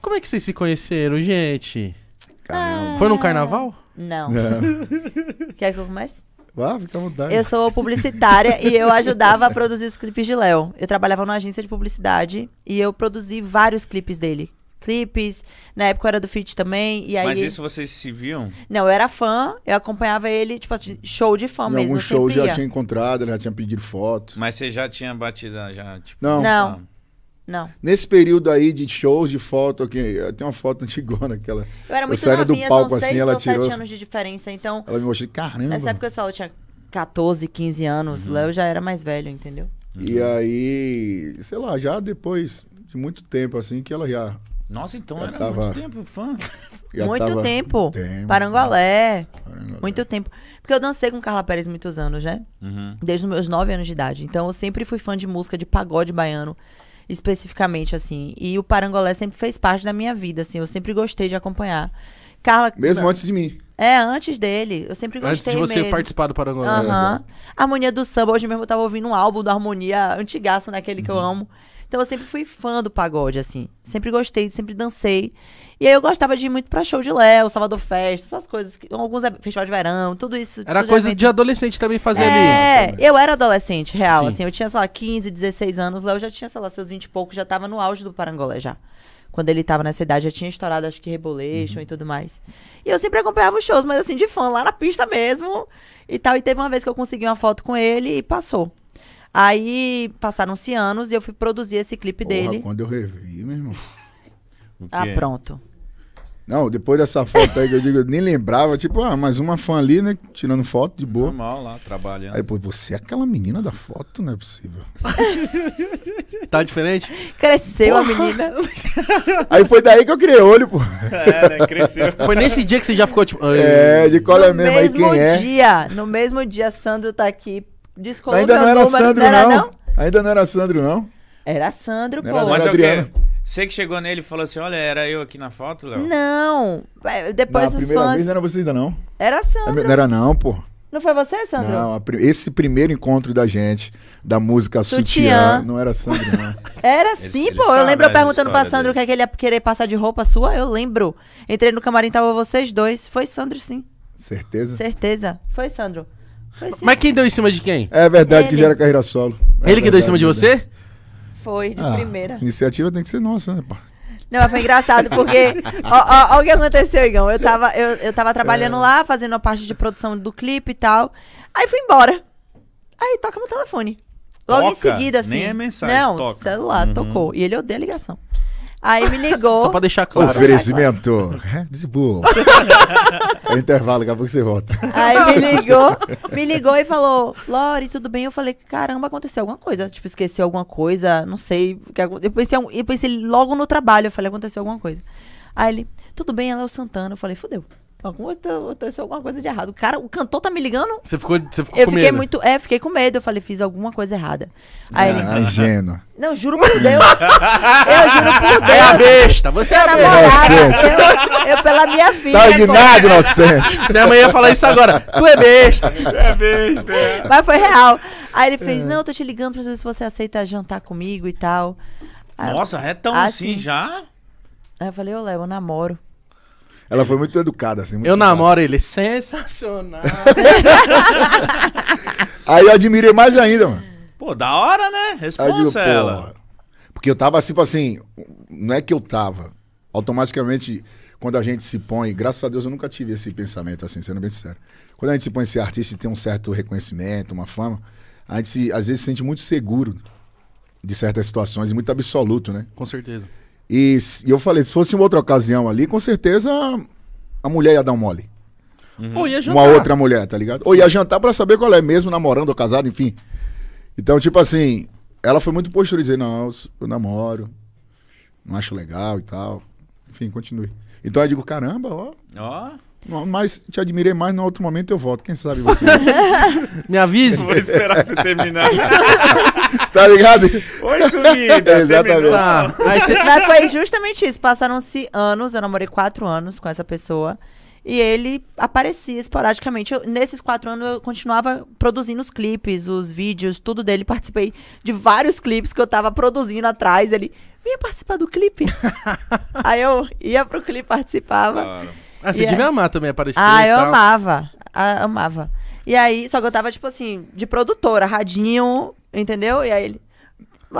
Como é que vocês se conheceram, gente? Caramba. Foi num carnaval? Não. Não. Quer que eu comece? Ah, fica à vontade. Eu sou publicitária e eu ajudava a produzir os clipes de Léo. Eu trabalhava numa agência de publicidade e eu produzi vários clipes dele. Clipes, na época eu era do feat também. E aí... Mas isso vocês se viam? Não, eu era fã, eu acompanhava ele, tipo assim, show de fã em mesmo. Alguns shows já tinha encontrado, ele já tinha pedido fotos. Mas você já tinha batido, já, tipo, Não. Não. Ah. Não. Nesse período aí de shows, de foto, okay, tem uma foto antigona, aquela. Eu era muito eu novinha, do palco, são assim, seis ela ou tirou, sete anos de diferença, então. Ela me mostrou, caramba. Nessa época eu só eu tinha 14, 15 anos, uhum. Léo já era mais velho, entendeu? Uhum. E aí, sei lá, já depois de muito tempo, assim, que ela já. Nossa, então já era tava... muito tempo fã. muito tava... tempo. tempo. Parangolé. Parangolé. Muito tempo. Porque eu dancei com Carla Pérez muitos anos, né? Uhum. Desde os meus 9 anos de idade. Então eu sempre fui fã de música, de pagode baiano especificamente, assim. E o Parangolé sempre fez parte da minha vida, assim. Eu sempre gostei de acompanhar. Carla. Mesmo não. antes de mim. É, antes dele. Eu sempre gostei Antes de você mesmo. participar do Parangolé. Aham. Harmonia do Samba. Hoje mesmo eu tava ouvindo um álbum da Harmonia Antigaço, naquele né, que eu uhum. amo. Então eu sempre fui fã do pagode, assim. Sempre gostei, sempre dancei. E aí eu gostava de ir muito pra show de Léo, Salvador Festa, essas coisas. Alguns é, festival de verão, tudo isso. Era tudo coisa de adolescente também fazer é, ali. É, eu era adolescente, real, Sim. assim. Eu tinha, sei lá, 15, 16 anos. Léo já tinha, sei lá, seus 20 e poucos, já tava no auge do Parangolé já quando ele tava nessa idade, já tinha estourado, acho que Rebolation uhum. e tudo mais. E eu sempre acompanhava os shows, mas assim, de fã, lá na pista mesmo e tal. E teve uma vez que eu consegui uma foto com ele e passou. Aí passaram-se anos e eu fui produzir esse clipe Porra, dele. Quando eu revi, meu irmão. Ah, pronto. Não, depois dessa foto aí que eu digo, eu nem lembrava, tipo, ah, mais uma fã ali, né? Tirando foto de boa. Normal lá, trabalhando. Aí, pô, você é aquela menina da foto, não é possível. tá diferente? Cresceu Porra. a menina. Aí foi daí que eu criei olho, pô. É, né? Cresceu. Foi nesse dia que você já ficou, tipo. É, de qual é mesmo, mesmo aí quem é? dia, é? No mesmo dia, Sandro tá aqui descolou Ainda não era número, Sandro, não, era, não. Ainda não era Sandro, não. Era Sandro, não pô. Era, não, Mas é Adriana. Você que chegou nele e falou assim: olha, era eu aqui na foto, Léo? Não. Depois não, os primeira fãs. Vez não era você ainda, não. Era Sandro. Não era, não, pô. Não foi você, Sandro? Não, esse primeiro encontro da gente, da música Sutiã, Sutiã não era Sandro, não. era sim, pô. eu lembro eu perguntando pra Sandro o que, é que ele ia querer passar de roupa sua, eu lembro. Entrei no camarim, tava vocês dois. Foi Sandro, sim. Certeza? Certeza. Foi Sandro. É. Mas quem deu em cima de quem? É verdade Ele. que gera carreira solo. É Ele que deu em cima de você? Foi, de Ah, primeira. Iniciativa tem que ser nossa, né, pá? Não, mas foi engraçado, porque. Olha o que aconteceu, Igão. Eu tava, eu, eu tava trabalhando é. lá, fazendo a parte de produção do clipe e tal. Aí fui embora. Aí toca meu telefone. Logo em seguida, assim. Nem é mensagem, Não, toca. celular, uhum. tocou. E ele odeia ligação. Aí me ligou. Só pra deixar claro. Oferecimento. Red é, é intervalo, daqui a pouco você volta. Aí me ligou, me ligou e falou, Lori, tudo bem? Eu falei, caramba, aconteceu alguma coisa. Tipo, esqueceu alguma coisa, não sei. Eu pensei, eu pensei logo no trabalho, eu falei, aconteceu alguma coisa. Aí ele, tudo bem, ela é o Santana. Eu falei, fudeu. Alguma, aconteceu alguma coisa de errado. O cara, o cantor tá me ligando? Você ficou, você ficou eu com fiquei medo? muito, é, fiquei com medo. Eu falei, fiz alguma coisa errada. Aí ah, ele, ingênuo. Não, juro por Deus. eu juro por Deus. É a besta, você é a besta. Eu, eu, pela minha filha. Tá ignado, inocente. Minha mãe ia falar isso agora. Tu é besta. Tu é besta. Mas foi real. Aí ele fez, é. não, eu tô te ligando pra ver se você aceita jantar comigo e tal. Aí, Nossa, é tão ah, assim, assim já? Aí eu falei, ô Léo, eu namoro. Ela foi muito educada, assim. Muito eu simpática. namoro ele, sensacional. Aí eu admirei mais ainda, mano. Pô, da hora, né? Responsa ela. Porque eu tava tipo assim, não é que eu tava. Automaticamente, quando a gente se põe, graças a Deus eu nunca tive esse pensamento assim, sendo bem sincero. Quando a gente se põe ser artista e tem um certo reconhecimento, uma fama, a gente se, às vezes se sente muito seguro de certas situações e muito absoluto, né? Com certeza. E, e, eu falei, se fosse uma outra ocasião ali, com certeza a mulher ia dar um mole. Uhum. Ou ia jantar. Uma outra mulher, tá ligado? Ou ia jantar pra saber qual é, mesmo namorando ou casado, enfim. Então, tipo assim, ela foi muito postura dizer, não, eu namoro, não acho legal e tal. Enfim, continue. Então eu digo, caramba, ó. Ó. Oh. Mas te admirei mais, no outro momento eu volto. Quem sabe você? Me avise. Vou esperar você terminar. tá ligado? Oi, sumida. exatamente. Tá. Mas foi justamente isso. Passaram-se anos, eu namorei quatro anos com essa pessoa. E ele aparecia esporadicamente. Eu, nesses quatro anos eu continuava produzindo os clipes, os vídeos, tudo dele. Participei de vários clipes que eu tava produzindo atrás. Ele vinha participar do clipe. Aí eu ia pro clipe, participava. Claro. Ah, você e devia é... amar também aparecer. Ah, eu tal. amava. Ah, amava. E aí, só que eu tava, tipo assim, de produtora, radinho, entendeu? E aí ele.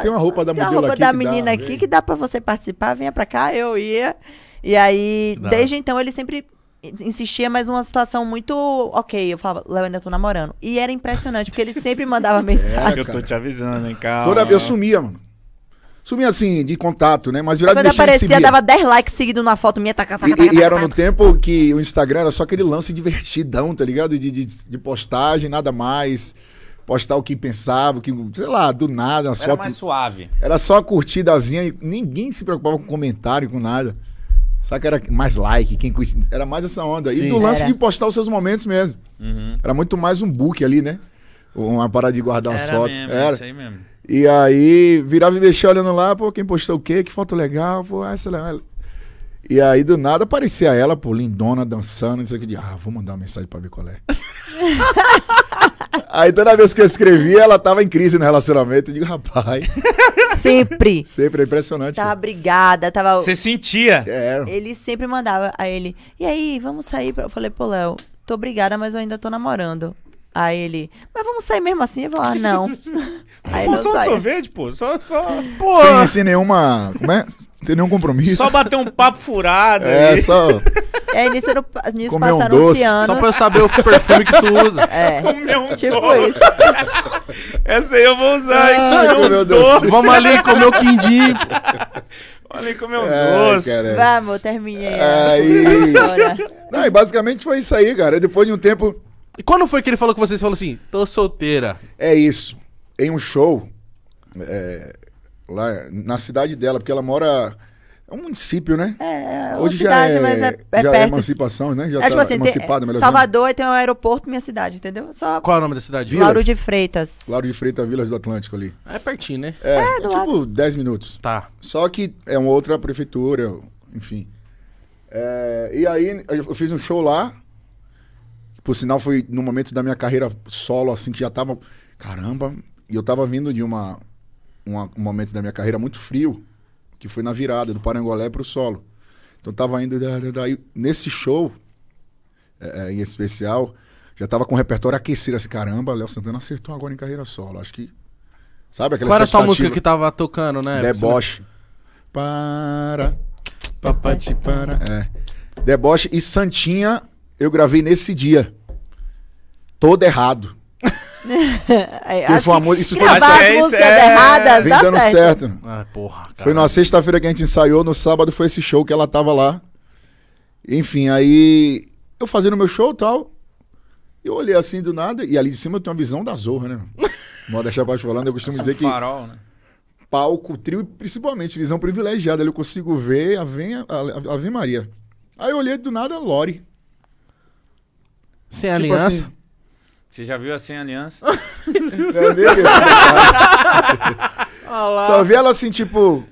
Tem uma roupa da Tem uma roupa da menina dá, aqui vem. que dá para você participar, venha pra cá, eu ia. E aí, desde então, ele sempre insistia, mas uma situação muito ok. Eu falava, Léo, ainda tô namorando. E era impressionante, porque ele sempre mandava é, mensagem. É, eu tô te avisando, hein, cara. Toda... eu sumia, mano. Sumia assim, de contato, né? Mas virado Quando aparecia, dava 10 likes seguido na foto minha, taca, taca, e, taca, e era no tempo que o Instagram era só aquele lance divertidão, tá ligado? De, de, de postagem, nada mais. Postar o que pensava, o que, sei lá, do nada. Era mais suave. Era só curtidazinha e ninguém se preocupava com comentário, com nada. Só que era mais like, quem era mais essa onda. Sim, e do lance era. de postar os seus momentos mesmo. Uhum. Era muito mais um book ali, né? Uma parada de guardar era fotos. Mesmo, era. Isso aí mesmo. E aí virava e mexia olhando lá, pô, quem postou o quê? Que foto legal, pô, ah, essa legal. E aí, do nada, aparecia ela, pô, lindona, dançando, não sei o que. De, ah, vou mandar uma mensagem pra ver qual é. aí, toda vez que eu escrevia, ela tava em crise no relacionamento. Eu digo, rapaz... Sempre. Sempre, é impressionante. Tava brigada, tava... Você sentia. É. Ele sempre mandava a ele, e aí, vamos sair? Eu falei, pô, Léo, tô obrigada mas eu ainda tô namorando. Aí ele, mas vamos sair mesmo assim? Eu vou lá, não. Aí pô, só um sorvete, pô. Só, só... Pô. Sem, sem nenhuma. Como é? Sem nenhum compromisso. Só bater um papo furado. É, só. é início nisso, no, nisso Comer um passaram doce. anos. Só pra eu saber o perfume que tu usa. É. Comer um tipo doce. isso. Essa aí eu vou usar, Ai, hein? comeu um doce. Vamos ali comer o quindim. Olha aí como é um doce. Cara. Vamos, terminei. Aí. Não, e basicamente foi isso aí, cara. Depois de um tempo, e quando foi que ele falou com Você Falou assim, tô solteira. É isso. Em um show, é, lá na cidade dela, porque ela mora. É um município, né? É, é Hoje cidade, já é, mas é, é já é perto. é emancipação, né? Já é, tipo tá tipo assim, emancipada, é, melhor Salvador tem um aeroporto, minha cidade, entendeu? Só... Qual é o nome da cidade? Vilas. Lauro de Freitas. Lauro de Freitas, Vilas do Atlântico ali. É pertinho, né? É, é do tipo 10 minutos. Tá. Só que é uma outra prefeitura, enfim. e aí eu fiz um show lá, por sinal, foi no momento da minha carreira solo, assim, que já tava. Caramba! E eu tava vindo de uma, uma um momento da minha carreira muito frio, que foi na virada, do Parangolé pro solo. Então tava indo. Daí, nesse show, é, é, em especial, já tava com o repertório aquecido, assim, caramba, Léo Santana acertou agora em carreira solo. Acho que. Sabe aquela Qual era a sua música que tava tocando, né? Deboche. Para. Papati para. É. Deboche e Santinha eu gravei nesse dia. Todo errado. Acho isso foi gravar as músicas é, é... erradas, Vem dando certo. certo. Ah, porra, foi na sexta-feira que a gente ensaiou, no sábado foi esse show que ela tava lá. Enfim, aí eu fazendo meu show e tal. Eu olhei assim do nada, e ali de cima eu tenho uma visão da zorra, né? Moda Chabaixo falando, eu costumo dizer um farol, que. Né? Palco, trio, principalmente, visão privilegiada. Ali eu consigo ver a Ave, a Ave Maria. Aí eu olhei do nada, Lore. Sem tipo aliança. Assim, você já viu a sem aliança? eu nem Só vi ela assim, tipo.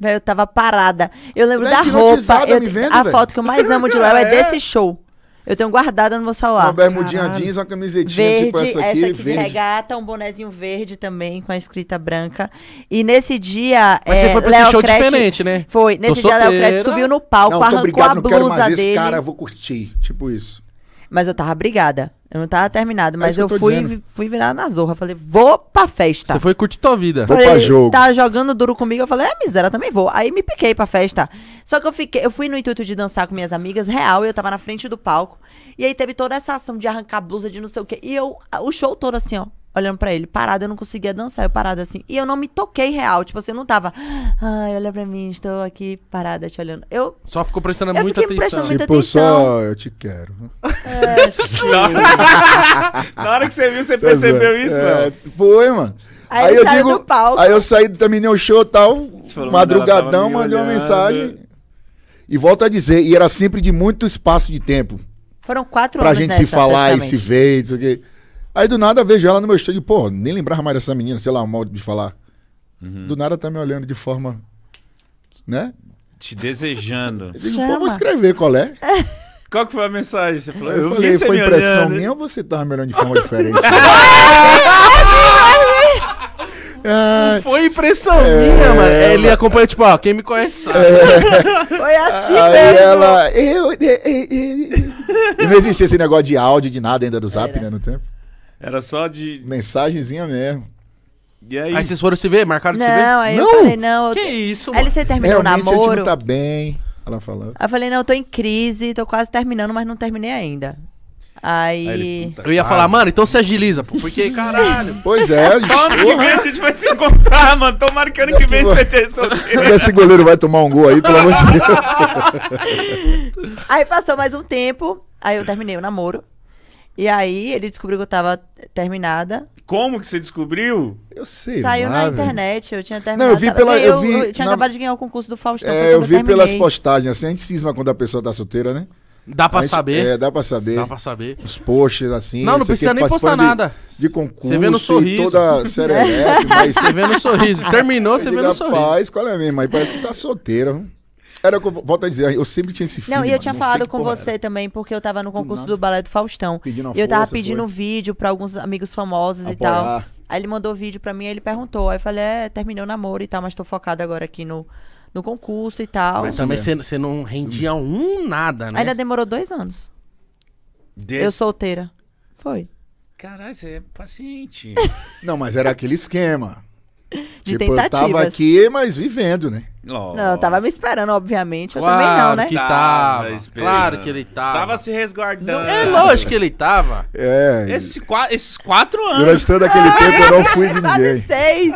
eu tava parada. Eu lembro da roupa. Eu, vendo, a véio? foto que eu mais amo de Léo é, é desse show. Eu tenho guardada no meu celular. Uma bermudinha Caralho. jeans, uma camisetinha tipo, verde, tipo essa aqui. Essa aqui verde. regata, um bonezinho verde também, com a escrita branca. E nesse dia. Mas é, você foi pra Leo esse show diferente, né? Foi. Nesse Tô dia, Léo subiu no palco, não, arrancou obrigado, a blusa não quero mais dele. Esse cara, vou curtir. Tipo isso. Mas eu tava brigada. Eu não tava terminado, é mas eu, eu fui, fui virar na zorra. Falei, vou pra festa. Você foi curtir tua vida. Vou pra jogo. Tá jogando duro comigo. Eu falei, é, miséria, também vou. Aí me piquei pra festa. Só que eu fiquei, eu fui no intuito de dançar com minhas amigas, real, e eu tava na frente do palco. E aí teve toda essa ação de arrancar blusa, de não sei o quê. E eu, o show todo assim, ó olhando para ele. Parada, eu não conseguia dançar, eu parada assim. E eu não me toquei real. Tipo assim, não tava. Ai, olha pra mim, estou aqui parada te olhando. Eu. Só ficou prestando eu muita atenção. Prestando tipo, atenção. só eu te quero. É, na, hora... na hora que você viu, você percebeu é, isso, né? não? Foi, mano. Aí, aí eu digo, aí eu saí, terminei o show tal, madrugadão, mandei uma mensagem. E volto a dizer, e era sempre de muito espaço de tempo. Foram quatro pra anos. Pra gente nessa, se falar e se ver, isso aqui. Aí do nada vejo ela no meu estúdio, pô, nem lembrava mais dessa menina, sei lá, mal de falar. Uhum. Do nada tá me olhando de forma. Né? Te desejando. Eu digo, Chama. pô, vou escrever qual é. Qual que foi a mensagem? Você falou, eu, eu falei, foi impressão olhando. minha ou você tava me olhando de forma diferente? Ah, foi impressão é, minha, mano. Ele acompanha, tipo, ó, quem me conhece É, foi assim aí mesmo. ela. Eu, eu, não existia esse negócio de áudio, de nada ainda do Zap, Era. né, no tempo. Era só de. Mensagenzinha mesmo. E aí? Aí vocês foram se ver? Marcaram de se ver? Não, aí eu falei, não. Eu... Que isso, Aí você terminou o namoro. a gente namoro. não tá bem. Ela falou. Aí eu falei, não, eu tô em crise, tô quase terminando, mas não terminei ainda. Aí Aí. Eu ia quase. falar, mano, então se agiliza, pô, porque caralho. Pois é, Só ano que vem a gente vai se encontrar, mano. Tô marcando que vem você ter solteiro. esse goleiro vai tomar um gol aí, pelo amor de Deus. Aí passou mais um tempo, aí eu terminei o namoro. E aí ele descobriu que eu tava terminada. Como que você descobriu? Eu sei. Saiu lá, na internet, eu tinha terminado. Não, eu vi pela. Eu, eu, vi, eu tinha na... acabado de ganhar o concurso do Faustão. É, eu vi pelas postagens, assim, a gente cisma quando a pessoa tá solteira, né? Dá pra gente, saber. É, dá pra saber. Dá pra saber. Os posts, assim. Não, não precisa nem postar de, nada. De concurso. Você vê no sorriso. Toda serelepe, mas... Você vê no sorriso. Terminou, você vê no sorriso. Rapaz, qual é mesmo? Aí parece que tá solteira. Era o que eu volto a dizer, eu sempre tinha esse filme. Não, e eu tinha falado com você era. também, porque eu tava no concurso do Balé do Faustão. Pedindo e eu tava força, pedindo foi. vídeo pra alguns amigos famosos Apoiar. e ah, tal. Ah. Aí ele mandou vídeo pra mim e ele perguntou. Aí eu falei, é, terminei o namoro e tal, mas tô focado agora aqui no, no concurso e tal. Mas também você não rendia Sim. um nada, né? Ainda demorou dois anos. Des... Eu solteira. Foi. Caralho, você é paciente. não, mas era aquele esquema de tipo, tentativas. Eu tava aqui, mas vivendo, né? Oh. Não, eu tava me esperando, obviamente. Eu claro também não, né? Que tava, tava claro que ele tava. Tava se resguardando. Não, é lógico que ele tava. É. Esse, esses quatro anos. Durante todo aquele tempo eu não fui de ninguém. seis.